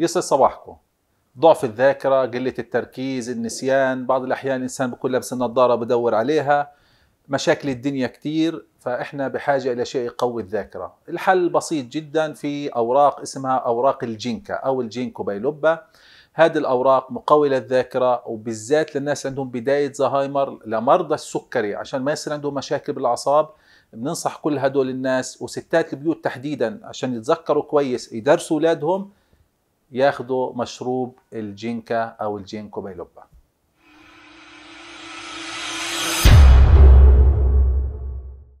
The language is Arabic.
يسعد صباحكم ضعف الذاكرة قلة التركيز النسيان بعض الأحيان الإنسان بكل لابس النظارة بدور عليها مشاكل الدنيا كتير فإحنا بحاجة إلى شيء يقوي الذاكرة الحل بسيط جدا في أوراق اسمها أوراق الجينكا أو الجينكو بايلوبا هذه الأوراق مقوية للذاكرة وبالذات للناس عندهم بداية زهايمر لمرضى السكري عشان ما يصير عندهم مشاكل بالأعصاب بننصح كل هدول الناس وستات البيوت تحديدا عشان يتذكروا كويس يدرسوا أولادهم ياخدوا مشروب الجينكا او الجينكو بيلوبا